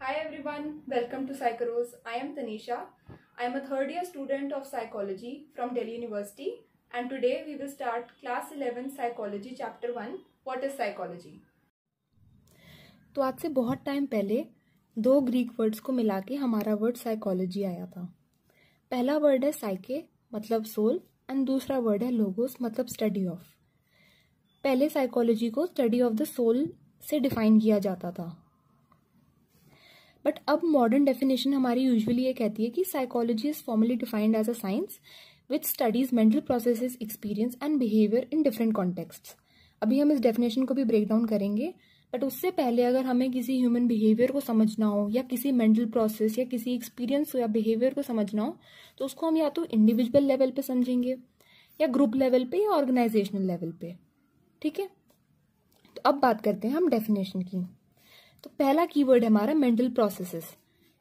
Hi everyone, welcome to Psychoros. I am Tanisha. I am a third year student of psychology from Delhi University and today we will start class 11 psychology chapter 1 what is psychology. तो आज से बहुत time पहले दो Greek words को मिला के हमारा वर्ड साइकोलॉजी आया था पहला वर्ड है साइके मतलब सोल एंड दूसरा वर्ड है लोगोस मतलब स्टडी ऑफ पहले साइकोलॉजी को स्टडी ऑफ द सोल से डिफाइन किया जाता था बट अब मॉडर्न डेफिनेशन हमारी यूजुअली ये कहती है कि psychology is formally defined as a science which studies mental process experience and behaviour in different context अभी हम इस डेफिनेशन को भी ब्रेक डाउन करेंगे बट उससे पहले अगर हमें किसी ह्यूमन बिहेवियर को समझना हो या किसी मेंटल प्रोसेस या किसी एक्सपीरियंस या बिहेवियर को समझना हो तो उसको हम या तो इंडिविजुअल लेवल पे समझेंगे या ग्रुप लेवल पे या ऑर्गेनाइजेशनल लेवल पे ठीक है तो अब बात करते हैं हम डेफिनेशन की तो पहला कीवर्ड है हमारा mental processes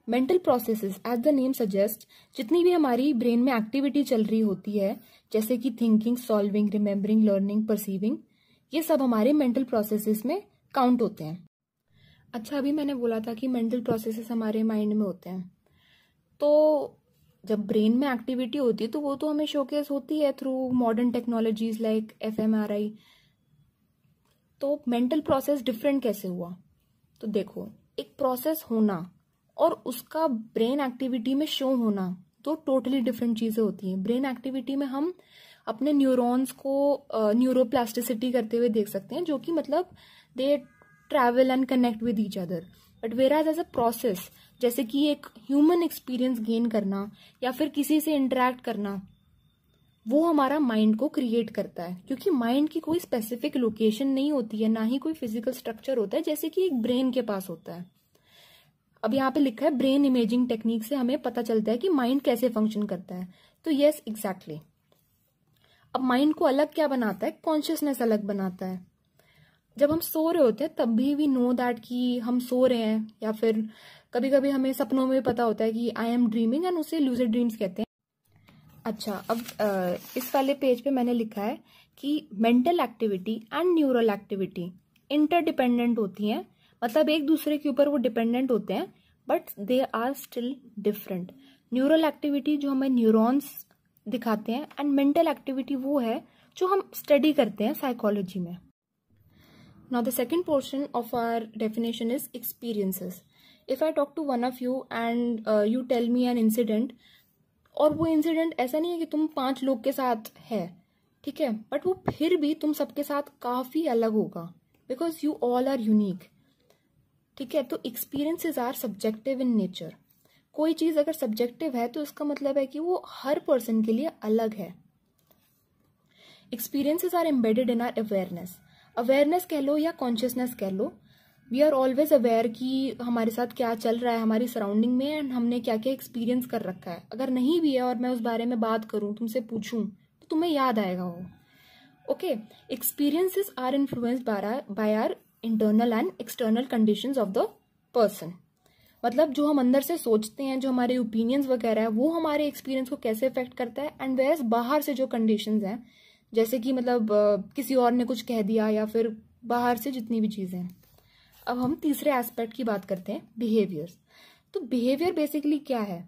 mental processes as the name suggest जितनी भी हमारी ब्रेन में एक्टिविटी चल रही होती है जैसे कि thinking solving remembering learning perceiving ये सब हमारे मेंटल प्रोसेसेस में काउंट होते हैं अच्छा अभी मैंने बोला था कि मेंटल प्रोसेसेस हमारे माइंड में होते हैं तो जब ब्रेन में एक्टिविटी होती है तो वो तो हमें शोकेस होती है through modern technologies like F तो मेंटल प्रोसेस डिफरेंट कैसे हुआ तो देखो एक प्रोसेस होना और उसका ब्रेन एक्टिविटी में शो होना दो टोटली डिफरेंट चीज़ें होती हैं ब्रेन एक्टिविटी में हम अपने न्यूरॉन्स को न्यूरोप्लास्टिसिटी uh, करते हुए देख सकते हैं जो कि मतलब they travel and connect with each other but whereas as a process जैसे कि एक ह्यूमन एक्सपीरियंस गेन करना या फिर किसी से इंटरेक्ट करना वो हमारा माइंड को क्रिएट करता है क्योंकि माइंड की कोई स्पेसिफिक लोकेशन नहीं होती है ना ही कोई फिजिकल स्ट्रक्चर होता है जैसे कि एक ब्रेन के पास होता है अब यहाँ पे लिखा है ब्रेन इमेजिंग टेक्निक से हमें पता चलता है कि माइंड कैसे फंक्शन करता है तो यस एग्जैक्टली अब माइंड को अलग क्या बनाता है कॉन्शियसनेस अलग बनाता है जब हम सो रहे होते हैं तब भी वी नो दैट कि हम सो रहे हैं या फिर कभी कभी हमें सपनों में पता होता है कि आई एम ड्रीमिंग एंड उसे लूजर ड्रीम्स कहते हैं अच्छा अब इस वाले पेज पे मैंने लिखा है कि mental activity and neural activity interdependent होती हैं मतलब एक दूसरे के ऊपर वो डिपेंडेंट होते हैं but they are still different neural activity जो हमें न्यूरॉन्स दिखाते हैं एंड मेंटल एक्टिविटी वो है जो हम स्टडी करते हैं साइकोलॉजी में now the second portion of our definition is experiences if I talk to one of you and you tell me an incident और वो इंसिडेंट ऐसा नहीं है कि तुम पांच लोग के साथ है ठीक है बट वो फिर भी तुम सबके साथ काफी अलग होगा because you all are unique ठीक है तो experiences are subjective in nature कोई चीज अगर सब्जेक्टिव है तो इसका मतलब है कि वो हर पर्सन के लिए अलग है experiences are embedded in our awareness awareness कह लो या कॉन्शियसनेस कह लो वी आर ऑलवेज अवेयर कि हमारे साथ क्या चल रहा है हमारी सराउंडिंग में एंड हमने क्या क्या एक्सपीरियंस कर रखा है अगर नहीं भी है और मैं उस बारे में बात करूँ तुमसे पूछूँ तो तुम्हें याद आएगा वो okay experiences are influence by our internal and external condition of the person मतलब जो हम अंदर से सोचते हैं जो हमारे ओपिनियंस वगैरह है वो हमारे एक्सपीरियंस को कैसे इफेक्ट करता है एंड वेयर बाहर से जो कंडीशन हैं जैसे कि मतलब किसी और ने कुछ कह दिया या फिर बाहर से जितनी भी चीज़ें हैं अब हम तीसरे एस्पेक्ट की बात करते हैं बिहेवियर्स तो बिहेवियर बेसिकली क्या है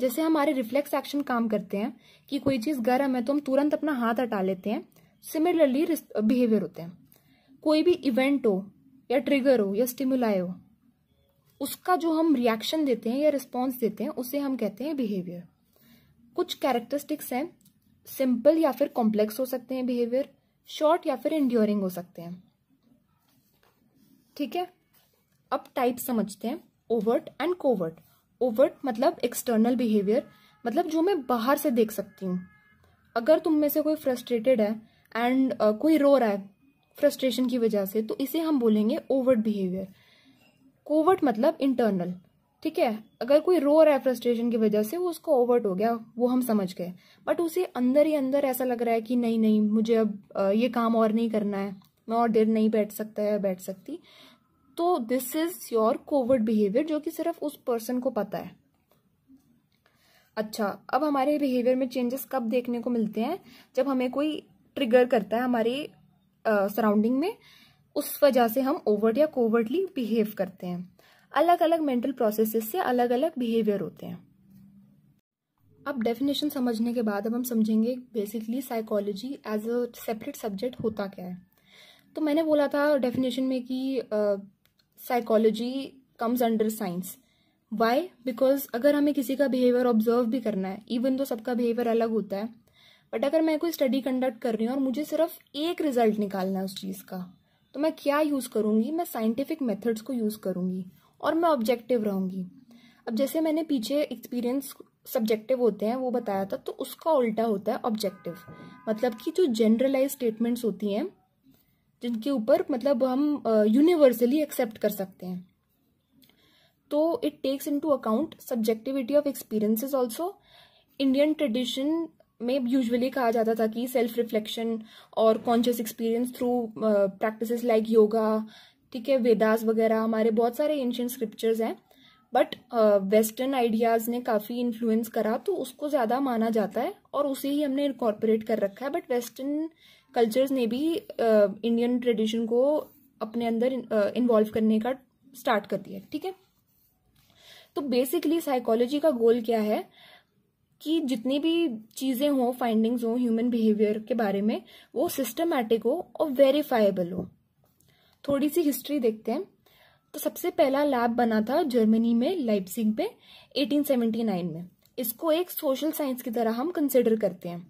जैसे हमारे रिफ्लेक्स एक्शन काम करते हैं कि कोई चीज़ गर्म है तो हम तुरंत अपना हाथ हटा लेते हैं सिमिलरली बिहेवियर होते हैं कोई भी इवेंट हो या ट्रिगर हो या स्टिमुलाई हो उसका जो हम रिएक्शन देते हैं या रिस्पॉन्स देते हैं उसे हम कहते हैं बिहेवियर कुछ कैरेक्टरिस्टिक्स हैं सिंपल या फिर कॉम्प्लेक्स हो सकते हैं बिहेवियर शॉर्ट या फिर इंड्योरिंग हो सकते हैं ठीक है अब टाइप समझते हैं ओवर्ट एंड कोवर्ट ओवर्ट मतलब एक्सटर्नल बिहेवियर मतलब जो मैं बाहर से देख सकती हूँ अगर तुम में से कोई फ्रस्ट्रेटेड है एंड uh, कोई रो रहा है फ्रस्ट्रेशन की वजह से तो इसे हम बोलेंगे ओवर्ट बिहेवियर कोवर्ट मतलब इंटरनल ठीक है अगर कोई रो रहा है फ्रस्ट्रेशन की वजह से वो उसको ओवर्ट हो गया वो हम समझ गए बट उसे अंदर ही अंदर ऐसा लग रहा है कि नहीं नहीं मुझे अब ये काम और नहीं करना है मैं और देर नहीं बैठ सकता या बैठ सकती तो this is your covert behaviour जो कि सिर्फ उस पर्सन को पता है अच्छा अब हमारे बिहेवियर में चेंजेस कब देखने को मिलते हैं जब हमें कोई ट्रिगर करता है हमारे सराउंडिंग uh, में उस वजह से हम ओवर्ड या कोवर्डली बिहेव करते हैं अलग अलग मेंटल प्रोसेसेस से अलग अलग बिहेवियर होते हैं अब डेफिनेशन समझने के बाद अब हम समझेंगे basically psychology as a separate subject होता क्या है तो मैंने बोला था डेफिनेशन में कि psychology comes under science why because अगर हमें किसी का बिहेवियर ऑब्जर्व भी करना है इवन तो सबका बिहेवियर अलग होता है बट अगर मैं कोई स्टडी कंडक्ट कर रही हूँ और मुझे सिर्फ एक रिजल्ट निकालना है उस चीज़ का तो मैं क्या यूज़ करूँगी मैं साइंटिफिक मेथड्स को यूज़ करूँगी और मैं ऑब्जेक्टिव रहूँगी अब जैसे मैंने पीछे एक्सपीरियंस सब्जेक्टिव होते हैं वो बताया था तो उसका उल्टा होता है ऑब्जेक्टिव मतलब कि जो जनरलाइज स्टेटमेंट्स होती हैं जिनके ऊपर मतलब हम यूनिवर्सली एक्सेप्ट कर सकते हैं तो it takes into account subjectivity of experiences also Indian tradition में यूजुअली कहा जाता था कि सेल्फ रिफ्लेक्शन और conscious experience through practices like yoga ठीक है वेदास वगैरह हमारे बहुत सारे एंशियंट स्क्रिप्चर्स हैं बट वेस्टर्न आइडियाज़ ने काफ़ी इन्फ्लुएंस करा तो उसको ज़्यादा माना जाता है और उसे ही हमने इनकॉर्पोरेट कर रखा है बट वेस्टर्न कल्चर्स ने भी इंडियन uh, ट्रेडिशन को अपने अंदर इन्वॉल्व uh, करने का स्टार्ट कर दिया ठीक है तो बेसिकली साइकोलॉजी का गोल क्या है कि जितनी भी चीज़ें हों फाइंडिंग्स हों ह्यूमन बिहेवियर के बारे में वो सिस्टमैटिक हो और वेरीफाइबल हो थोड़ी सी हिस्ट्री देखते हैं तो सबसे पहला लैब बना था जर्मनी में लाइपसिंग पे 1879 में इसको एक सोशल साइंस की तरह हम कंसिडर करते हैं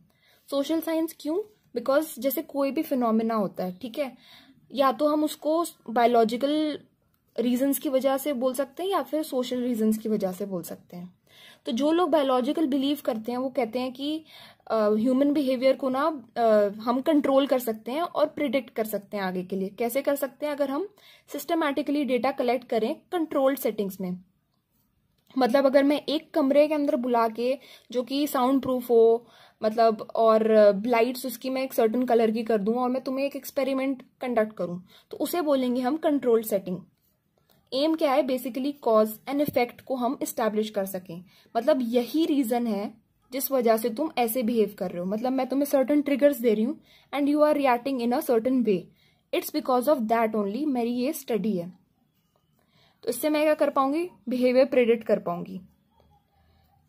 सोशल साइंस क्यों बिकॉज जैसे कोई भी फिनोमिना होता है ठीक है या तो हम उसको बायोलॉजिकल रीजंस की वजह से बोल सकते हैं या फिर सोशल रीजंस की वजह से बोल सकते हैं तो जो लोग बायोलॉजिकल बिलीव करते हैं वो कहते हैं कि ह्यूमन uh, बिहेवियर को ना uh, हम कंट्रोल कर सकते हैं और प्रिडिक्ट कर सकते हैं आगे के लिए कैसे कर सकते हैं अगर हम सिस्टमैटिकली डेटा कलेक्ट करें कंट्रोल्ड सेटिंग्स में मतलब अगर मैं एक कमरे के अंदर बुला के जो कि साउंड प्रूफ हो मतलब और ब्लाइट्स uh, उसकी मैं एक सर्टन कलर की कर दूँ और मैं तुम्हें एक एक्सपेरिमेंट कंडक्ट करूँ तो उसे बोलेंगे हम कंट्रोल सेटिंग एम क्या है बेसिकली कॉज एंड इफेक्ट को हम इस्टेब्लिश कर सकें मतलब यही रीज़न है जिस वजह से तुम ऐसे बिहेव कर रहे हो मतलब मैं तुम्हें सर्टन ट्रिगर्स दे रही हूँ and you are reacting in a certain way it's because of that only मेरी ये स्टडी है तो इससे मैं क्या कर पाऊंगी बिहेवियर प्रेडिक्ट कर पाऊंगी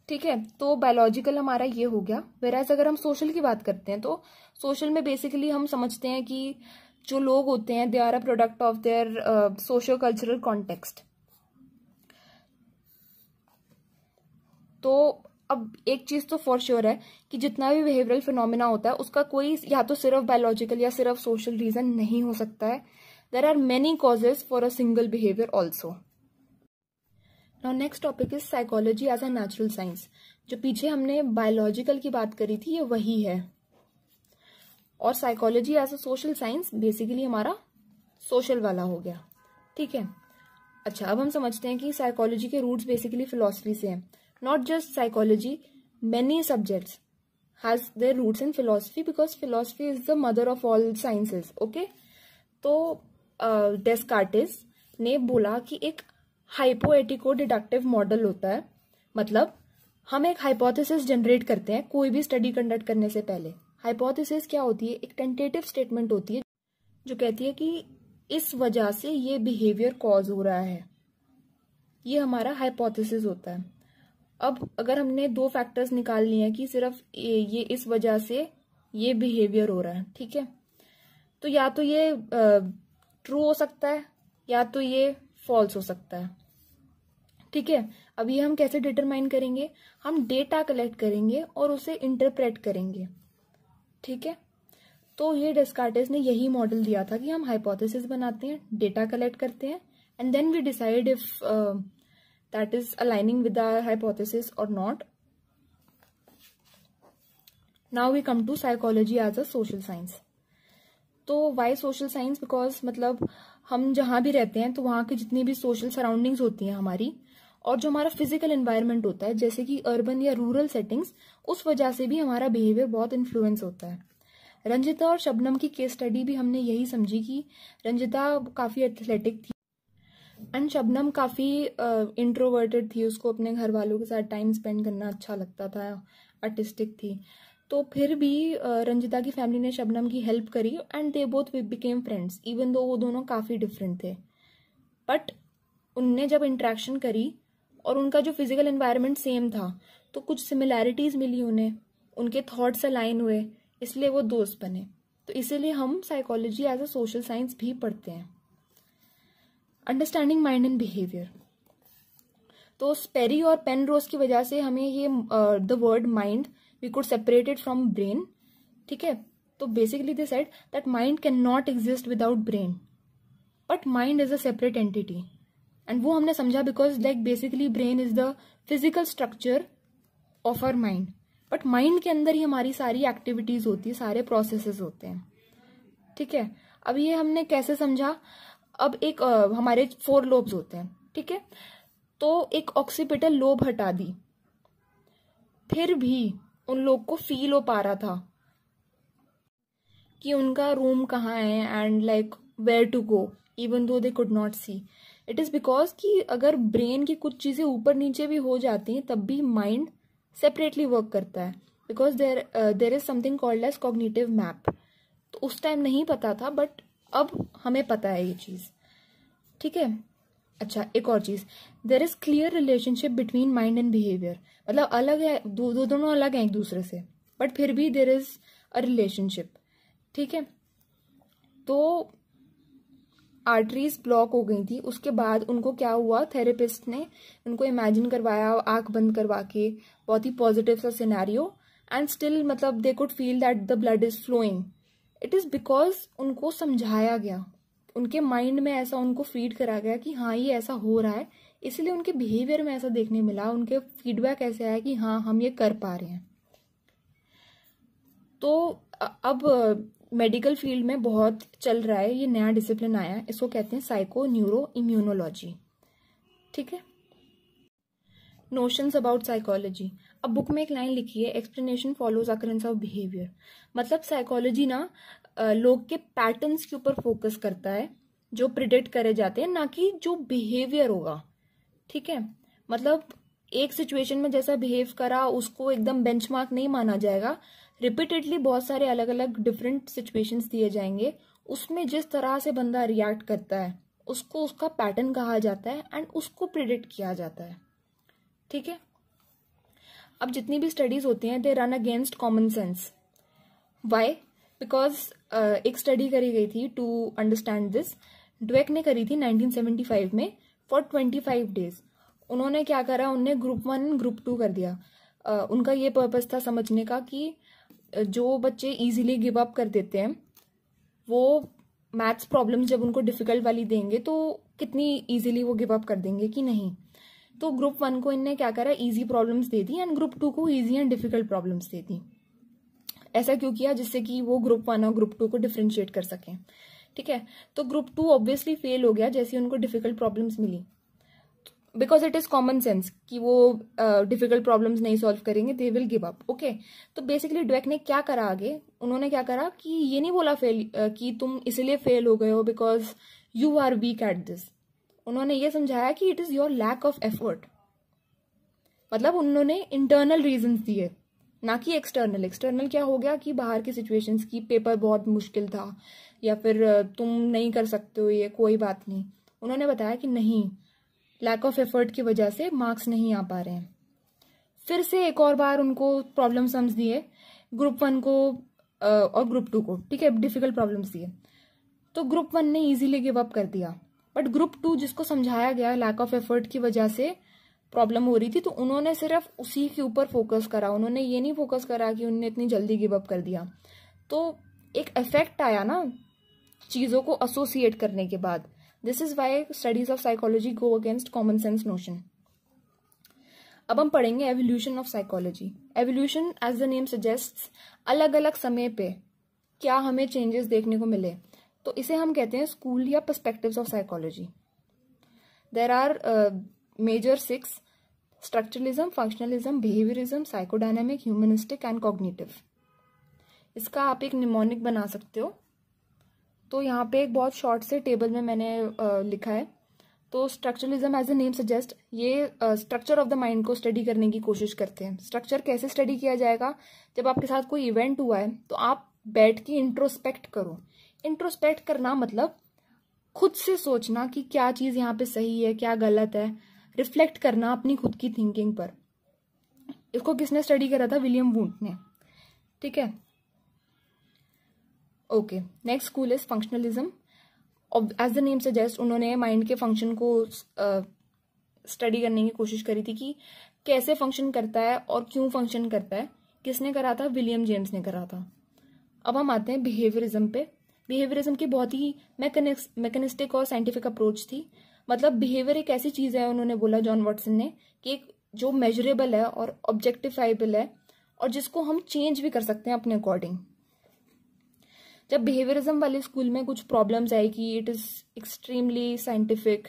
ठीक है तो बायोलॉजिकल हमारा ये हो गया वेराज अगर हम सोशल की बात करते हैं तो सोशल में बेसिकली हम समझते हैं कि जो लोग होते हैं they are a product of their socio cultural context तो अब एक चीज तो फॉर श्योर है कि जितना भी बिहेवियरल फिनोमिना होता है उसका कोई या तो सिर्फ बायोलॉजिकल या सिर्फ सोशल रीजन नहीं हो सकता है there are many causes for a single behaviour also now next topic is psychology as a natural science जो पीछे हमने बायोलॉजिकल की बात करी थी ये वही है और psychology as a social science basically हमारा सोशल वाला हो गया ठीक है अच्छा अब हम समझते हैं कि साइकोलॉजी के रूट्स बेसिकली फिलोसफी से हैं not just psychology many subjects has their roots in philosophy because philosophy is the mother of all sciences okay तो डेस्कार्टिस uh, ने बोला कि एक हाइपोएटिको डिडक्टिव मॉडल होता है मतलब हम एक हाइपोथेसिस जनरेट करते हैं कोई भी स्टडी कंडक्ट करने से पहले हाइपोथेसिस क्या होती है एक टेंटेटिव स्टेटमेंट होती है जो कहती है कि इस वजह से ये बिहेवियर कॉज हो रहा है ये हमारा हाइपोथेसिस होता है अब अगर हमने दो फैक्टर्स निकाल लिए हैं कि सिर्फ ये इस वजह से ये बिहेवियर हो रहा है ठीक है तो या तो ये ट्रू हो सकता है या तो ये फॉल्स हो सकता है ठीक है अब ये हम कैसे डिटरमाइन करेंगे हम डेटा कलेक्ट करेंगे और उसे इंटरप्रेट करेंगे ठीक है तो ये डिस्कार्टेस ने यही मॉडल दिया था कि हम हाइपोथेसिस बनाते हैं डेटा कलेक्ट करते हैं and then we decide if that is aligning with our hypothesis और not now we come to psychology as a social science तो वाई सोशल साइंस बिकॉज मतलब uh, हम जहां भी रहते हैं तो वहां की जितनी भी सोशल सराउंडिंग्स होती हैं हमारी और जो हमारा फिजिकल एनवायरनमेंट होता है जैसे कि अर्बन या रूरल सेटिंग्स उस वजह से भी हमारा बिहेवियर बहुत इन्फ्लुएंस होता है रंजिता और शबनम की केस स्टडी भी हमने यही समझी कि रंजिता काफ़ी एथलेटिक थी एंड शबनम काफ़ी इंट्रोवर्टेड थी उसको अपने घर वालों के साथ टाइम स्पेंड करना अच्छा लगता था आर्टिस्टिक थी तो फिर भी रंजिता की फैमिली ने शबनम की हेल्प करी and they both became friends even though वो दोनों काफ़ी डिफरेंट थे बट उनने जब इंट्रैक्शन करी और उनका जो फिजिकल इन्वायरमेंट सेम था तो कुछ सिमिलैरिटीज़ मिली उन्हें उनके थॉट्स अलाइन हुए इसलिए वो दोस्त बने तो इसीलिए हम psychology as a social science भी पढ़ते हैं अंडरस्टैंडिंग माइंड एंड बिहेवियर तो स्पेरी और पेन रोज की वजह से हमें ये the word mind we could separate it from ठीक है तो basically this said that mind cannot exist without brain but mind is a separate entity and वो हमने समझा because like basically brain is the physical structure of our mind but mind के अंदर ही हमारी सारी एक्टिविटीज होती है सारे प्रोसेसेस होते हैं ठीक है अब ये हमने कैसे समझा अब एक आ, हमारे फोर लोब्स होते हैं ठीक है तो एक ऑक्सीपिटल लोब हटा दी फिर भी उन लोग को फील हो पा रहा था कि उनका रूम कहाँ है and like where to go even though they could not see it is because कि अगर ब्रेन की कुछ चीज़ें ऊपर नीचे भी हो जाती हैं तब भी माइंड सेपरेटली वर्क करता है because there there is something called as cognitive map तो उस टाइम नहीं पता था बट अब हमें पता है ये चीज़ ठीक है अच्छा एक और चीज there is clear relationship between mind and behaviour मतलब अलग है दो, दो दोनों अलग हैं एक दूसरे से बट फिर भी देर इज अ रिलेशनशिप ठीक है तो आर्टरीज ब्लॉक हो गई थी उसके बाद उनको क्या हुआ थेरेपिस्ट ने उनको इमेजिन करवाया आंख बंद करवा के बहुत ही पॉजिटिव सा सिनेरियो एंड स्टिल मतलब they could feel that the blood is flowing it is because उनको समझाया गया उनके माइंड में ऐसा उनको फीड करा गया कि हाँ ये ऐसा हो रहा है इसलिए उनके बिहेवियर में ऐसा देखने मिला उनके फीडबैक ऐसे आया कि हाँ हम ये कर पा रहे हैं तो अब मेडिकल फील्ड में बहुत चल रहा है ये नया डिसिप्लिन आया है इसको कहते हैं साइको न्यूरो इम्यूनोलॉजी ठीक है नोशंस अबाउट साइकोलॉजी अब बुक में एक लाइन लिखी है explanation follows occurrence of behaviour मतलब साइकोलॉजी ना लोग के पैटर्न्स के ऊपर फोकस करता है जो प्रिडिक्ट करे जाते हैं ना कि जो बिहेवियर होगा ठीक है मतलब एक सिचुएशन में जैसा बिहेव करा उसको एकदम बेंचमार्क नहीं माना जाएगा रिपीटेडली बहुत सारे अलग अलग डिफरेंट सिचुएशंस दिए जाएंगे उसमें जिस तरह से बंदा रिएक्ट करता है उसको उसका पैटर्न कहा जाता है एंड उसको प्रिडिक्ट किया जाता है ठीक है अब जितनी भी स्टडीज होती हैं they run against common sense why because एक स्टडी करी गई थी टू अंडरस्टैंड दिस ड्वेक ने करी थी 1975 में फॉर 25 डेज उन्होंने क्या करा उन्हें ग्रुप वन ग्रुप टू कर दिया uh, उनका ये पर्पज था समझने का कि जो बच्चे इजीली गिव अप कर देते हैं वो मैथ्स प्रॉब्लम जब उनको डिफिकल्ट वाली देंगे तो कितनी इजीली वो गिव अप कर देंगे कि नहीं तो ग्रुप वन को इनने क्या करा इजी प्रॉब्लम्स दे दी एंड ग्रुप टू को इजी एंड डिफिकल्ट प्रॉब्लम्स दे दी ऐसा क्यों किया जिससे कि वो ग्रुप वन और ग्रुप टू को डिफ्रेंशिएट कर सकें ठीक है तो ग्रुप टू ऑब्वियसली फेल हो गया जैसे उनको डिफिकल्ट प्रॉब्लम्स मिली because it is common sense कि वो डिफिकल्ट uh, प्रॉब्लम्स नहीं सॉल्व करेंगे they will give up okay तो बेसिकली ड्वेक ने क्या करा आगे उन्होंने क्या करा कि ये नहीं बोला फेल uh, कि तुम इसलिए फेल हो गए हो because you are weak at this उन्होंने ये समझाया कि it is your lack of effort मतलब उन्होंने इंटरनल रीजन दिए ना कि एक्सटर्नल एक्सटर्नल क्या हो गया कि बाहर की सिचुएशंस की पेपर बहुत मुश्किल था या फिर तुम नहीं कर सकते हो ये कोई बात नहीं उन्होंने बताया कि नहीं लैक ऑफ एफर्ट की वजह से मार्क्स नहीं आ पा रहे हैं फिर से एक और बार उनको प्रॉब्लम समझ दिए ग्रुप वन को और ग्रुप टू को ठीक है डिफिकल्ट प्रॉब्लम्स दिए तो ग्रुप वन ने इजीली गिव अप कर दिया बट ग्रुप टू जिसको समझाया गया लैक ऑफ एफर्ट की वजह से प्रॉब्लम हो रही थी तो उन्होंने सिर्फ उसी के ऊपर फोकस करा उन्होंने ये नहीं फोकस करा कि उन्होंने इतनी जल्दी गिव अप कर दिया तो एक इफेक्ट आया ना चीज़ों को एसोसिएट करने के बाद this is why studies of psychology go against common sense notion अब हम पढ़ेंगे evolution of psychology evolution as the name suggest अलग अलग समय पे क्या हमें चेंजेस देखने को मिले तो इसे हम कहते हैं स्कूल या perspectives of psychology there are major six structuralism functionalism behaviourism psychodynamic humanistic and cognitive इसका आप एक निमोनिक बना सकते हो तो यहाँ पे एक बहुत शॉर्ट से टेबल में मैंने आ, लिखा है तो structuralism as a name suggest ये स्ट्रक्चर ऑफ द माइंड को स्टडी करने की कोशिश करते हैं स्ट्रक्चर कैसे स्टडी किया जाएगा जब आपके साथ कोई इवेंट हुआ है तो आप बैठ के इंट्रोस्पेक्ट करो इंट्रोस्पेक्ट करना मतलब खुद से सोचना कि क्या चीज़ यहाँ पे सही है क्या गलत है रिफ्लेक्ट करना अपनी खुद की थिंकिंग पर इसको किसने स्टडी करा था विलियम वूट ने ठीक है okay next school is functionalism as the name suggest उन्होंने माइंड के फंक्शन को स्टडी uh, करने की कोशिश करी थी कि कैसे फंक्शन करता है और क्यों फंक्शन करता है किसने करा था विलियम जेम्स ने करा था अब हम आते हैं बिहेवियरिज्म पे बिहेवियरिज्म की बहुत ही मैकेनिस्टिक और साइंटिफिक अप्रोच थी मतलब बिहेवियर एक ऐसी चीज है उन्होंने बोला जॉन वॉटसन ने कि एक जो मेजरेबल है और ऑब्जेक्टिफाइबल है और जिसको हम चेंज भी कर सकते हैं अपने अकॉर्डिंग जब बिहेवियरिज्म वाले स्कूल में कुछ प्रॉब्लम्स आई कि it is extremely scientific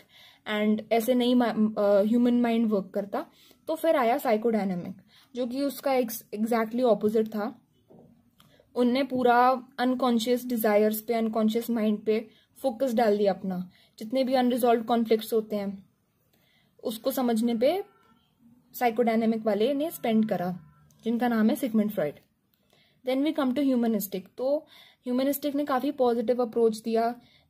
and ऐसे नहीं ह्यूमन माइंड वर्क करता तो फिर आया साइकोडायनेमिक जो कि उसका एग्जैक्टली ऑपोजिट था उनने पूरा अनकॉन्शियस डिजायर्स पे अनकॉन्शियस माइंड पे फोकस डाल दिया अपना जितने भी अनरिजॉल्व कॉन्फ्लिक्ट होते हैं उसको समझने पे साइकोडाइनेमिक वाले ने स्पेंड करा जिनका नाम है Sigmund Freud then we come to humanistic तो ह्यूमनिस्टिक ने काफ़ी पॉजिटिव अप्रोच दिया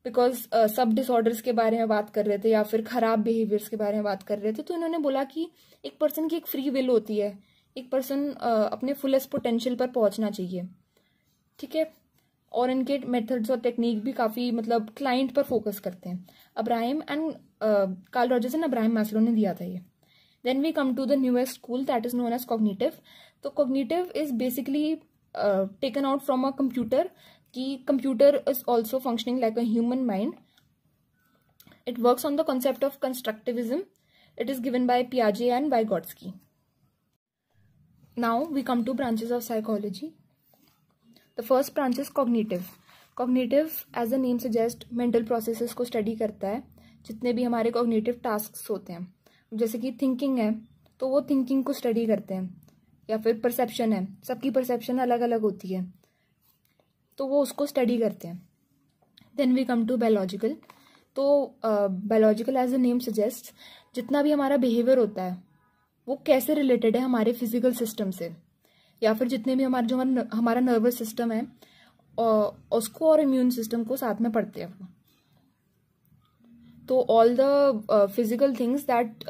बिकॉज सब डिसऑर्डर्स के बारे में बात कर रहे थे या फिर खराब बिहेवियर्स के बारे में बात कर रहे थे तो इन्होंने बोला कि एक पर्सन की एक फ्री विल होती है एक पर्सन uh, अपने फुलेस्ट पोटेंशियल पर पहुंचना चाहिए ठीक है और इनके मेथड्स और टेक्निक भी काफ़ी मतलब क्लाइंट पर फोकस करते हैं Abraham and Carl Rogers and Abraham Maslow ने दिया था ये then we come to the newest school that is known as cognitive तो cognitive is basically taken out from a computer कि computer is also functioning like a human mind on the on of constructivism it is given is पियाजे and piaget गॉड्स की now we come to branches of psychology the first branch is cognitive cognitive as a name suggest mental processes को study करता है जितने भी हमारे cognitive task होते हैं जैसे कि थिंकिंग है तो वो थिंकिंग को स्टडी करते हैं या फिर परसेप्शन है सबकी परसेप्शन अलग अलग होती है तो वो उसको स्टडी करते हैं then we come to biological तो biological as a name suggest जितना भी हमारा बिहेवियर होता है वो कैसे रिलेटेड है हमारे फिजिकल सिस्टम से या फिर जितने भी हमारे जो हमारा नर्वस सिस्टम है उसको और इम्यून सिस्टम को साथ में पढ़ते हैं तो all the physical things that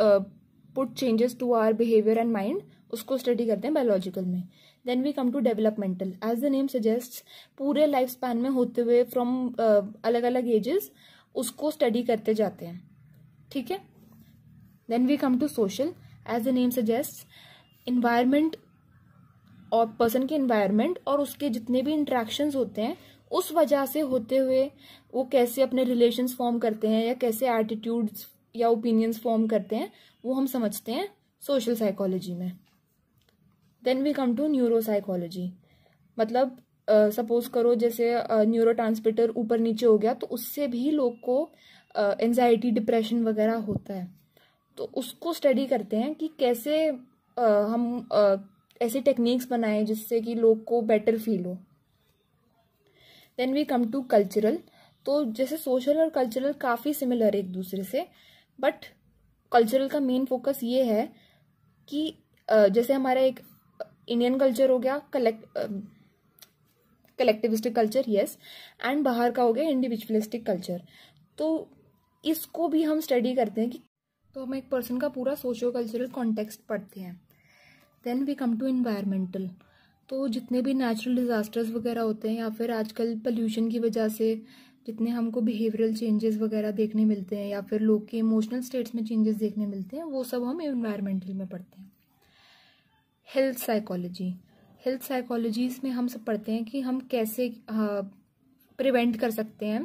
put changes to our behavior and mind उसको स्टडी करते हैं बायोलॉजिकल में then we come to developmental as the name suggest पूरे लाइफ स्पैन में होते हुए फ्रॉम uh, अलग अलग एजेस उसको स्टडी करते जाते हैं ठीक है then we come to social as the name suggest environment और पर्सन के इन्वायरमेंट और उसके जितने भी इंट्रैक्शन होते हैं उस वजह से होते हुए वो कैसे अपने रिलेशन फॉर्म करते हैं या कैसे एटीट्यूड्स या ओपिनियंस फॉर्म करते हैं वो हम समझते हैं सोशल साइकोलॉजी में then we come to neuro psychology मतलब सपोज uh, करो जैसे न्यूरो ट्रांसमिटर ऊपर नीचे हो गया तो उससे भी लोग को एनजाइटी uh, डिप्रेशन वगैरह होता है तो उसको स्टडी करते हैं कि कैसे uh, हम uh, ऐसे टेक्निक्स बनाए जिससे कि लोग को बेटर फील हो then we come to cultural तो जैसे सोशल और कल्चरल काफ़ी सिमिलर है एक दूसरे से बट कल्चरल का मेन फोकस ये है कि जैसे हमारा एक इंडियन कल्चर हो गया collect collectivistic culture yes and बाहर का हो गया इंडिविजुअलिस्टिक कल्चर तो इसको भी हम स्टडी करते हैं कि तो हम एक पर्सन का पूरा सोशो कल्चरल कॉन्टेक्स्ट पढ़ते हैं then we come to environmental तो जितने भी नेचुरल डिज़ास्टर्स वगैरह होते हैं या फिर आजकल पोल्यूशन की वजह से जितने हमको बिहेवियरल चेंजेस वगैरह देखने मिलते हैं या फिर लोग के इमोशनल स्टेट्स में चेंजेस देखने मिलते हैं वो सब हम इन्वायरमेंटल में पढ़ते हैं हेल्थ साइकोलॉजी हेल्थ साइकोलॉजीज में हम सब पढ़ते हैं कि हम कैसे प्रिवेंट हाँ, कर सकते हैं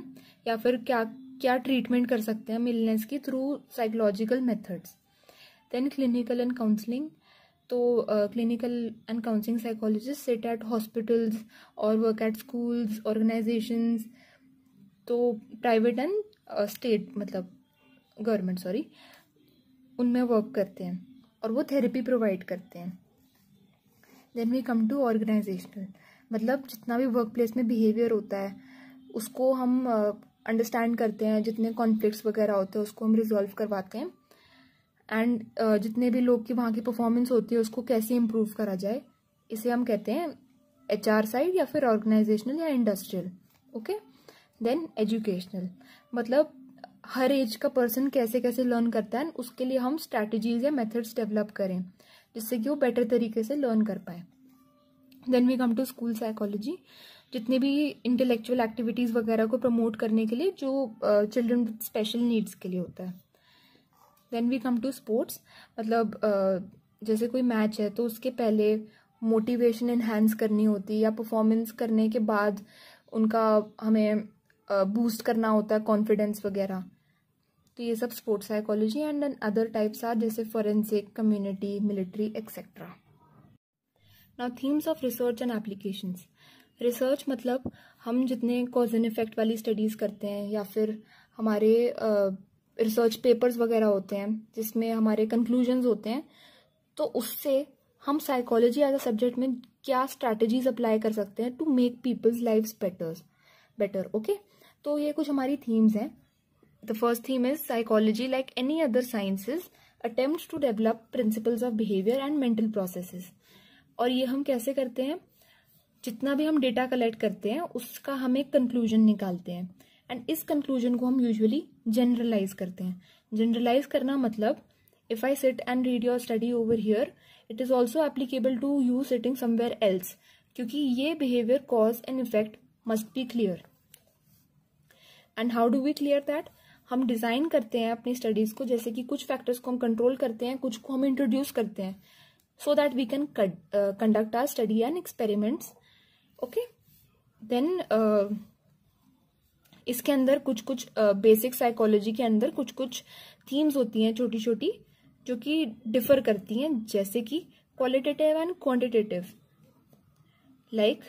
या फिर क्या क्या ट्रीटमेंट कर सकते हैं मिलनेस की through psychological methods then clinical and counselling तो clinical and counselling psychologist set at hospitals और वर्क एट स्कूल्स ऑर्गेनाइजेशंस तो प्राइवेट एंड स्टेट मतलब गवर्नमेंट सॉरी उनमें वर्क करते हैं और वो थेरेपी प्रोवाइड करते हैं then we come to organisational मतलब जितना भी वर्क प्लेस में बिहेवियर होता है उसको हम अंडरस्टैंड uh, करते हैं जितने कॉन्फ्लिक्ट्स वगैरह होते हैं उसको हम रिजॉल्व करवाते हैं एंड uh, जितने भी लोग की वहाँ की परफॉर्मेंस होती है उसको कैसे इम्प्रूव करा जाए इसे हम कहते हैं एच आर साइड या फिर ऑर्गेनाइजेशनल या इंडस्ट्रियल ओके देन एजुकेशनल मतलब हर एज का पर्सन कैसे कैसे लर्न करता है उसके लिए हम स्ट्रैटेजीज या मेथड्स डेवलप करें जिससे कि वो बेटर तरीके से लर्न कर पाए then we come to school psychology जितने भी इंटेलेक्चुअल एक्टिविटीज़ वगैरह को प्रमोट करने के लिए जो चिल्ड्रन विद स्पेशल नीड्स के लिए होता है then we come to sports मतलब जैसे कोई मैच है तो उसके पहले मोटिवेशन इन्हेंस करनी होती है या परफॉर्मेंस करने के बाद उनका हमें बूस्ट करना होता है कॉन्फिडेंस वगैरह तो ये सब sports psychology and other types are जैसे forensic community military etcetera now themes of research and applications research मतलब हम जितने कॉज एंड इफेक्ट वाली स्टडीज़ करते हैं या फिर हमारे uh, रिसर्च पेपर्स वगैरह होते हैं जिसमें हमारे कंक्लूजन्स होते हैं तो उससे हम साइकोलॉजी एज अ सब्जेक्ट में क्या स्ट्रैटेजीज अप्लाई कर सकते हैं to make people's life better better okay तो ये कुछ हमारी थीम्स हैं the first theme is psychology like any other sciences attempt to develop principles of behavior and mental processes और ये हम कैसे करते हैं जितना भी हम डेटा कलेक्ट करते हैं उसका हम एक कंक्लूजन निकालते हैं एंड इस कंक्लूजन को हम यूजुअली जनरलाइज करते हैं जनरलाइज करना मतलब if I sit and read your study over here it is also applicable to you sitting somewhere else क्योंकि ये behavior cause and effect must be clear and how do we clear that हम design करते हैं अपनी studies को जैसे कि कुछ फैक्टर्स को हम कंट्रोल करते हैं कुछ को हम इंट्रोड्यूस करते हैं so that we can conduct our study and experiments okay then इसके अंदर कुछ कुछ बेसिक साइकोलॉजी के अंदर कुछ कुछ थीम्स होती हैं छोटी छोटी जो कि डिफर करती हैं जैसे कि क्वालिटेटिव एंड क्वांटिटेटिव लाइक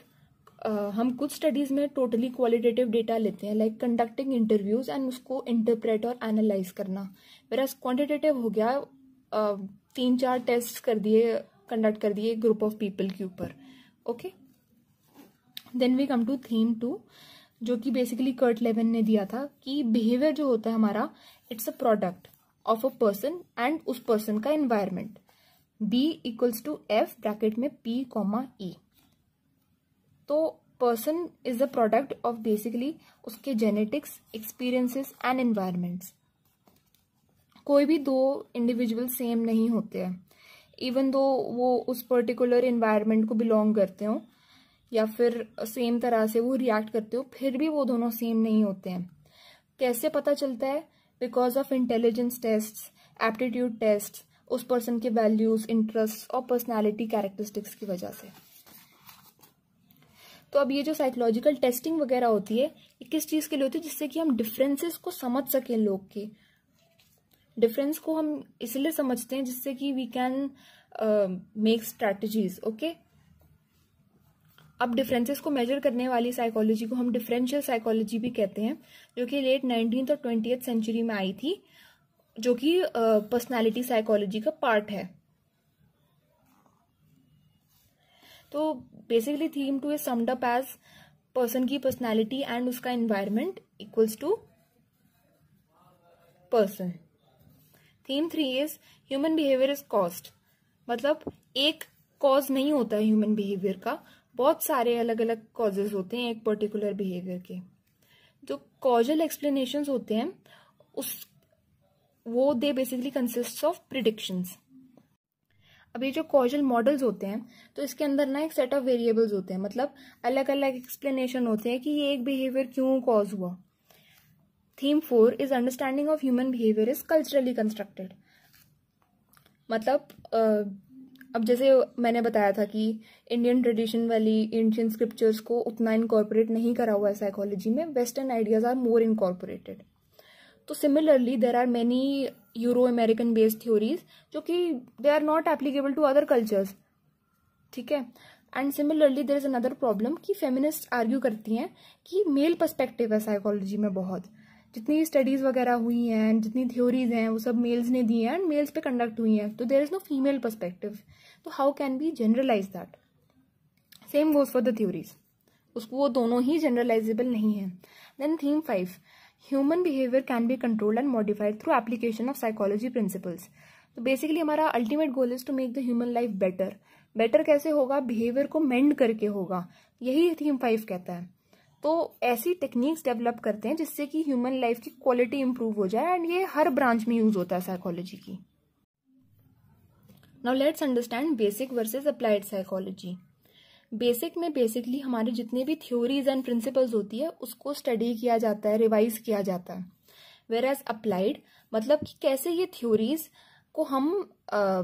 हम कुछ स्टडीज़ में टोटली क्वालिटेटिव डेटा लेते हैं लाइक कंडक्टिंग इंटरव्यूज़ एंड उसको इंटरप्रेट और एनालाइज करना मेरा क्वांटिटेटिव हो गया uh, तीन चार टेस्ट कर दिए कंडक्ट कर दिए ग्रुप ऑफ पीपल के ऊपर okay then we come to theme two जो कि बेसिकली कर्ट लेवन ने दिया था कि बिहेवियर जो होता है हमारा it's a product of a person and उस पर्सन का environment B equals to F bracket में पी कॉमा ई तो person is a product of basically उसके जेनेटिक्स एक्सपीरियंसेस एंड एनवायरमेंट्स कोई भी दो इंडिविजुअल सेम नहीं होते हैं इवन दो वो उस पर्टिकुलर इन्वायरमेंट को बिलोंग करते हों या फिर सेम तरह से वो रिएक्ट करते हो फिर भी वो दोनों सेम नहीं होते हैं कैसे पता चलता है because of intelligence test aptitude test उस पर्सन के वैल्यूज इंटरेस्ट और पर्सनैलिटी कैरेक्टरिस्टिक्स की वजह से तो अब ये जो साइकोलॉजिकल टेस्टिंग वगैरह होती है ये किस चीज़ के लिए होती है जिससे कि हम डिफरेंसेस को समझ सकें लोग के डिफरेंस को हम इसलिए समझते हैं जिससे कि we can make strategies okay अब डिफरेंसेस को मेजर करने वाली साइकोलॉजी को हम डिफरेंशियल साइकोलॉजी भी कहते हैं जो कि लेट नाइनटीन और ट्वेंटी सेंचुरी में आई थी जो कि पर्सनालिटी साइकोलॉजी का पार्ट है तो basically theme two assumed as person की पर्सनालिटी एंड उसका environment equals to person theme three is human behavior is caused मतलब एक कॉज नहीं होता है ह्यूमन बिहेवियर का बहुत सारे अलग अलग कॉजेज होते हैं एक पर्टिकुलर बिहेवियर के जो कॉजल एक्सप्लेनेशन होते हैं उस वो they basically consist of predictions अब ये जो कॉजल मॉडल्स होते हैं तो इसके अंदर ना एक सेट ऑफ वेरिएबल्स होते हैं मतलब अलग अलग एक्सप्लेनेशन होते हैं कि ये एक बिहेवियर क्यों कॉज हुआ theme four is understanding of human behavior is culturally constructed मतलब अब जैसे मैंने बताया था कि इंडियन ट्रेडिशन वाली एंशियन स्क्रिप्चर्स को उतना इनकॉर्पोरेट नहीं करा हुआ है साइकोलॉजी में western ideas are more incorporated तो similarly there are many Euro American based theories जो कि they are not applicable to other cultures ठीक है and similarly there is another problem कि फेमिनिस्ट आर्ग्यू करती हैं कि मेल पर्सपेक्टिव है साइकोलॉजी में बहुत जितनी स्टडीज़ वगैरह हुई हैं जितनी थ्योरीज हैं वो सब मेल्स ने दी हैं एंड मेल्स पे कंडक्ट हुई हैं तो there is no female perspective तो how can be generalise that same goes for the theories उसको वो दोनों ही जनरलाइजेबल नहीं है then theme five human behavior can be control and modified through application of psychology principles तो basically हमारा ultimate goal is to make the human life better better कैसे होगा बिहेवियर को मेंड करके होगा यही थीम फाइव कहता है तो ऐसी टेक्निक्स डेवलप करते हैं जिससे कि ह्यूमन लाइफ की क्वालिटी इंप्रूव हो जाए एंड ये हर ब्रांच में यूज होता है साइकोलॉजी की now let's understand basic versus applied psychology basic में बेसिकली हमारे जितने भी थ्योरीज एंड प्रिंसिपल्स होती है उसको स्टडी किया जाता है रिवाइज किया जाता है वेर एज अप्लाइड मतलब कि कैसे ये थ्योरीज को हम आ,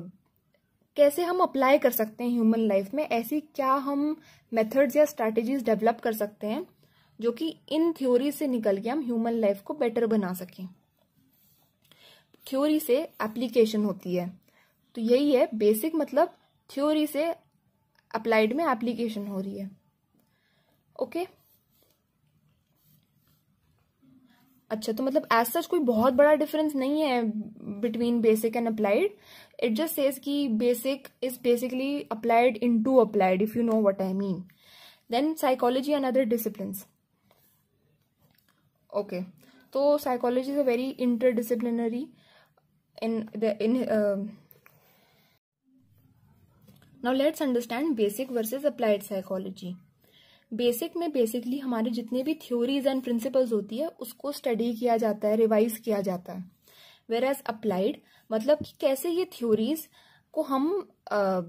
कैसे हम अप्लाई कर सकते हैं ह्यूमन लाइफ में ऐसी क्या हम मेथड्स या स्ट्रेटजीज डेवलप कर सकते हैं जो कि इन थ्योरी से निकल के हम ह्यूमन लाइफ को बेटर बना सकें थ्योरी से एप्लीकेशन होती है तो यही है बेसिक मतलब थ्योरी से अप्लाइड में एप्लीकेशन हो रही है ओके okay? अच्छा तो मतलब एज सच कोई बहुत बड़ा डिफरेंस नहीं है between basic and applied it just says कि basic is basically applied in to applied if you know what I mean then psychology and other discipline okay तो psychology is a very disciplinary in the in now let's understand basic versus applied psychology basic में basically हमारे जितने भी theories and principles होती है उसको study किया जाता है रिवाइज किया जाता है वेर एज अप्लाइड मतलब कि कैसे ये थ्योरीज को हम आ, uh,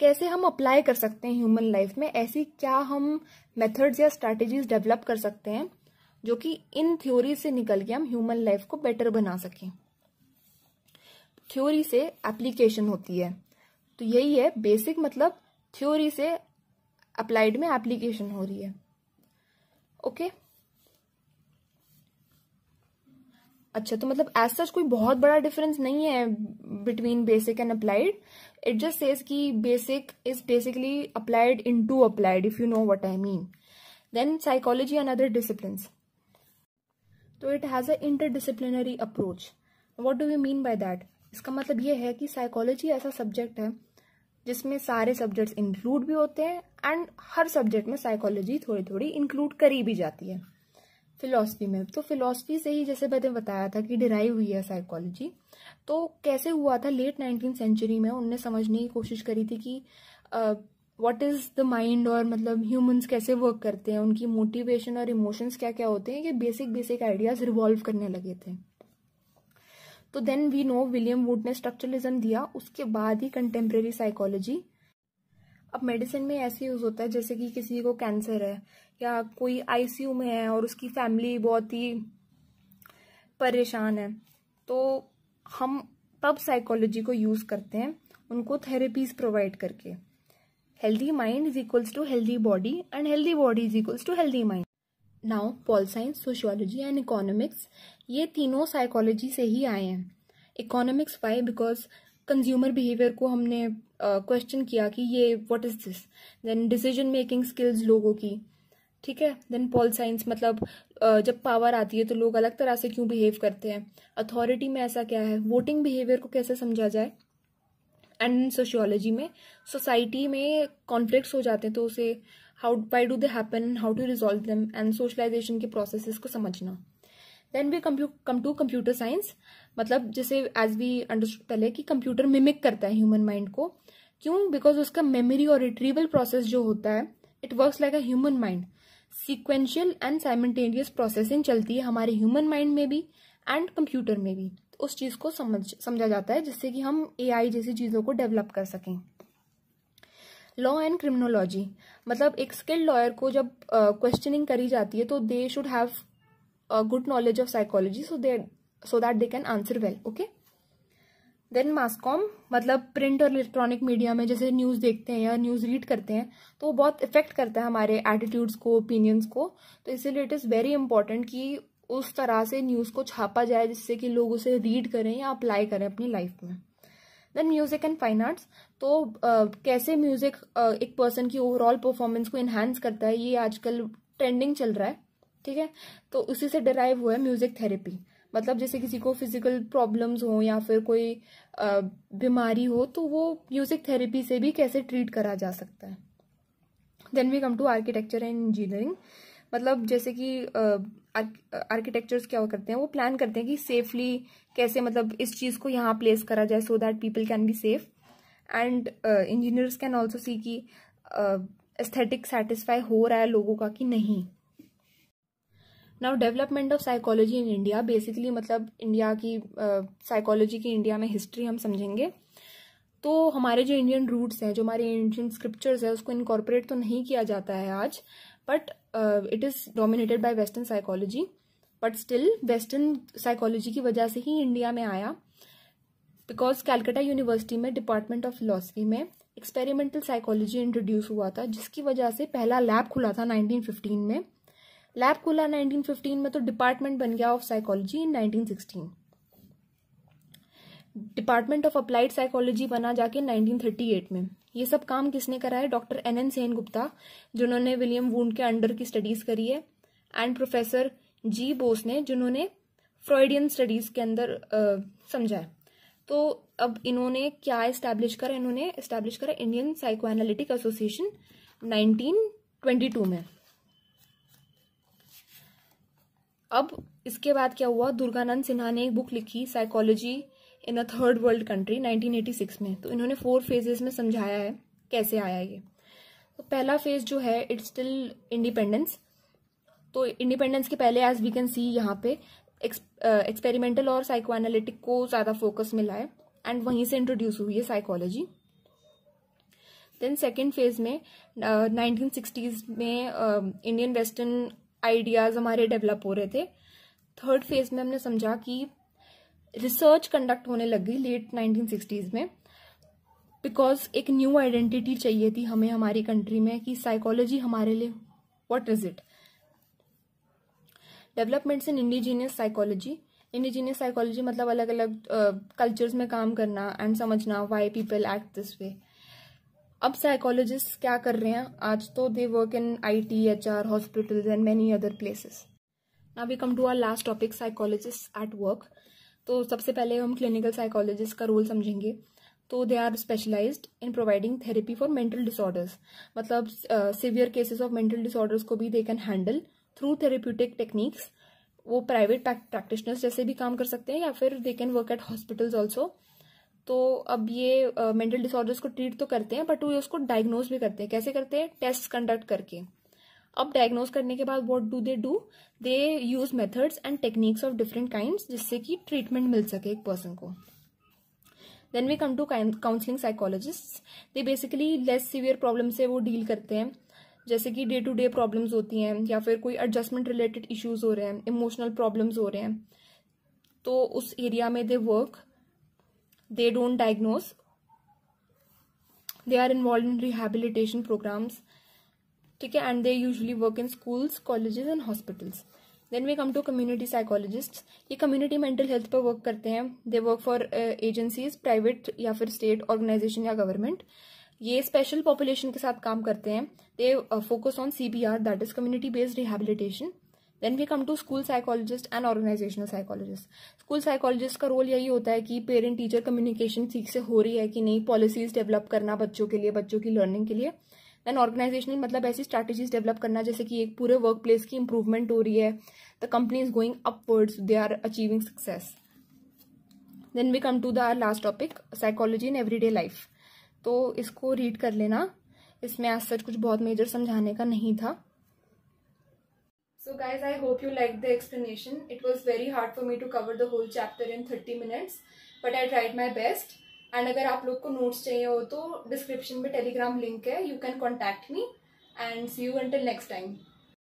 कैसे हम अप्लाई कर सकते हैं ह्यूमन लाइफ में ऐसी क्या हम मेथड्स या स्ट्रेटेजीज डेवलप कर सकते हैं जो कि इन थ्योरी से निकल के हम ह्यूमन लाइफ को बेटर बना सकें थ्योरी से एप्लीकेशन होती है तो यही है बेसिक मतलब थ्योरी से अप्लाइड में एप्लीकेशन हो रही है ओके अच्छा तो मतलब एज सच कोई बहुत बड़ा डिफरेंस नहीं है between basic and applied it just says कि basic is basically applied in to applied if you know what I mean then psychology and other discipline तो it has a interdisciplinary approach what do you mean by that इसका मतलब ये है कि psychology ऐसा subject है जिसमें सारे सब्जेक्ट्स इंक्लूड भी होते हैं एंड हर सब्जेक्ट में साइकोलॉजी थोड़ी थोड़ी इंक्लूड करी भी जाती है फिलोसफी में तो फिलोसफी से ही जैसे मैंने बताया था कि डिराइव हुई है साइकोलॉजी तो कैसे हुआ था लेट नाइनटीन सेंचुरी में उनने समझने की कोशिश करी थी कि व्हाट इज द माइंड और मतलब ह्यूमंस कैसे वर्क करते हैं उनकी मोटिवेशन और इमोशंस क्या क्या होते हैं ये बेसिक बेसिक आइडियाज रिवॉल्व करने लगे थे तो then we know William Wundt ने स्ट्रक्चरलिज्म दिया उसके बाद ही कंटेम्प्रेरी साइकोलॉजी अब मेडिसिन में ऐसे यूज होता है जैसे कि किसी को कैंसर है या कोई आईसीयू में है और उसकी फैमिली बहुत ही परेशान है तो हम तब साइकोलॉजी को यूज करते हैं उनको थेरेपीज प्रोवाइड करके healthy mind is equals to healthy body and healthy body is equals to healthy mind now pol science sociology and economics ये तीनों साइकोलॉजी से ही आए हैं economics why because consumer behavior को हमने क्वेश्चन uh, किया कि ये what is this then decision making skills लोगों की ठीक है देन पॉल साइंस मतलब uh, जब पावर आती है तो लोग अलग तरह से क्यों बिहेव करते हैं अथॉरिटी में ऐसा क्या है वोटिंग बिहेवियर को कैसे समझा जाए एंड सोशियोलॉजी में सोसाइटी में कॉन्फ्लिक्ट हो जाते हैं तो उसे how why do they happen how to resolve them and socialisation के प्रोसेस को समझना then we come to computer science मतलब जैसे एज वी अंडरस्टूड पहले कि कंप्यूटर मिमिक करता है ह्यूमन माइंड को क्यों बिकॉज उसका मेमोरी और रिट्रीवल प्रोसेस जो होता है it work like a human mind sequential and simultaneous processing चलती है हमारे ह्यूमन माइंड में भी एंड कंप्यूटर में भी उस चीज को समझ समझा जाता है जिससे कि हम एआई जैसी चीजों को डेवलप कर सकें लॉ एंड क्रिमिनोलॉजी मतलब एक स्किल्ड लॉयर को जब क्वेश्चनिंग uh, करी जाती है तो they should have good knowledge of psychology so they so that they can answer well okay then masscom मतलब प्रिंट और इलेक्ट्रॉनिक मीडिया में जैसे न्यूज देखते हैं या न्यूज रीड करते हैं तो वो बहुत इफेक्ट करता है हमारे एटीट्यूड्स को ओपिनियंस को तो इसीलिए इट इज़ वेरी इंपॉर्टेंट कि उस तरह से न्यूज़ को छापा जाए जिससे कि लोग उसे रीड करें या अप्लाई करें अपनी लाइफ में then music and fine arts तो uh, कैसे म्यूजिक uh, एक पर्सन की ओवरऑल परफॉर्मेंस को इन्हांस करता है ये आजकल ट्रेंडिंग चल रहा है ठीक है तो उसी से डराइव हुआ है म्यूजिक थेरेपी मतलब जैसे किसी को फिजिकल प्रॉब्लम्स हो या फिर कोई बीमारी हो तो वो म्यूजिक थेरेपी से भी कैसे ट्रीट करा जा सकता है then we come to architecture and engineering मतलब जैसे कि आर्किटेक्चर्स क्या करते हैं वो प्लान करते हैं कि सेफली कैसे मतलब इस चीज़ को यहाँ प्लेस करा जाए so that people can be safe and engineers can also see कि एस्थेटिक सेटिस्फाई हो रहा है लोगों का कि नहीं now development of psychology in India basically मतलब इंडिया की साइकोलॉजी uh, की इंडिया में हिस्ट्री हम समझेंगे तो हमारे जो इंडियन रूट्स हैं जो हमारे इंडियन स्क्रिप्चर्स है उसको इनकॉर्पोरेट तो नहीं किया जाता है आज but it is dominated by western psychology but still western psychology की वजह से ही इंडिया में आया बिकॉज कैलकाटा यूनिवर्सिटी में डिपार्टमेंट ऑफ फिलोसफी में एक्सपेरिमेंटल साइकोलॉजी इंट्रोड्यूस हुआ था जिसकी वजह से पहला लैब खुला था 1915 में लैब खुला 1915 में तो डिपार्टमेंट बन गया of psychology in 1916 department of applied psychology बना जाके 1938 में ये सब काम किसने करा है doctor N N Sen Gupta जिन्होंने विलियम वूंड के अंडर की स्टडीज करी है एंड प्रोफेसर जी बोस ने जिन्होंने फ्रॉइडियन स्टडीज के अंदर समझा है तो अब इन्होंने क्या इस्टेब्लिश करा इन्होंने इस्टेब्लिश करा Indian psychoanalytic association two में अब इसके बाद क्या हुआ दुर्गानंद सिन्हा ने एक बुक लिखी psychology in a third world country 1986 में तो इन्होंने फोर फेजेस में समझाया है कैसे आया ये तो पहला फेज जो है इट्स स्टिल इंडिपेंडेंस तो इंडिपेंडेंस के पहले एज वी कैन सी यहाँ पे एक्सपेरिमेंटल uh, और साइको एनालिटिक को ज़्यादा फोकस मिला है एंड वहीं से इंट्रोड्यूस हुई है साइकोलॉजी देन सेकेंड फेज में नाइनटीन uh, सिक्सटीज़ में इंडियन वेस्टर्न आइडियाज़ हमारे डेवलप हो रहे थे थर्ड फेज में हमने समझा कि रिसर्च कंडक्ट होने लगी लेट 1960s में बिकॉज एक न्यू आइडेंटिटी चाहिए थी हमें हमारी कंट्री में कि साइकोलॉजी हमारे लिए what is it developments in indigenous psychology indigenous psychology मतलब अलग अलग कल्चर्स uh, में काम करना एंड समझना why people act this way अब साइकोलॉजिस्ट क्या कर रहे हैं आज तो they work in I T H R hospital and many other places ना we come to our last topic psychologist at work तो सबसे पहले हम क्लिनिकल साइकोलॉजिस्ट का रोल समझेंगे तो they are specialize in providing therapy for mental disorders मतलब severe cases of mental disorders को भी they can handle through therapeutic techniques वो प्राइवेट प्रैक्टिशनर्स जैसे भी काम कर सकते हैं या फिर they can work at hospitals also तो अब ये मेंटल uh, डिसऑर्डर्स को ट्रीट तो करते हैं बट वो उसको डायग्नोज भी करते हैं कैसे करते हैं टेस्ट कंडक्ट करके अब डायग्नोज करने के बाद what do they do they use methods and techniques of different kind जिससे कि ट्रीटमेंट मिल सके एक पर्सन को then we come to counselling psychologist they basically less severe problem से वो डील करते हैं जैसे कि डे टू डे प्रॉब्लम्स होती हैं या फिर कोई एडजस्टमेंट रिलेटेड इश्यूज हो रहे हैं इमोशनल प्रॉब्लम्स हो रहे हैं तो उस एरिया में they work they don't diagnose they are involve in rehabilitation programmes ठीक है and they usually work in schools colleges and hospitals then we come to community psychologist ये कम्युनिटी मेंटल हेल्थ पर वर्क करते हैं they work for agencies private या फिर state organisation या government ये स्पेशल पॉपुलेशन के साथ काम करते हैं they focus on C B are that is community based rehabilitation then we come to school psychologist and organisational psychologist school psychologist का रोल यही होता है कि पेरेंट टीचर कम्युनिकेशन ठीक से हो रही है कि नहीं पॉलिसीज डेवलप करना बच्चों के लिए बच्चों की लर्निंग के लिए देन ऑर्गेनाइजेशनल मतलब ऐसी स्ट्रैटेजीज डेवलप करना जैसे कि एक पूरे वर्क प्लेस की इंप्रूवमेंट हो रही है the company is going upwards they are achieving success then we come to the last topic psychology in every life तो इसको रीड कर लेना इसमें आज सच कुछ बहुत मेजर समझाने का नहीं था so guys I hope you like the explanation it was very hard for me to cover the whole chapter in thirty minutes but I tried my best and अगर आप लोग को नोट्स चाहिए हो तो डिस्क्रिप्शन में टेलीग्राम लिंक है you can contact me and see you until next time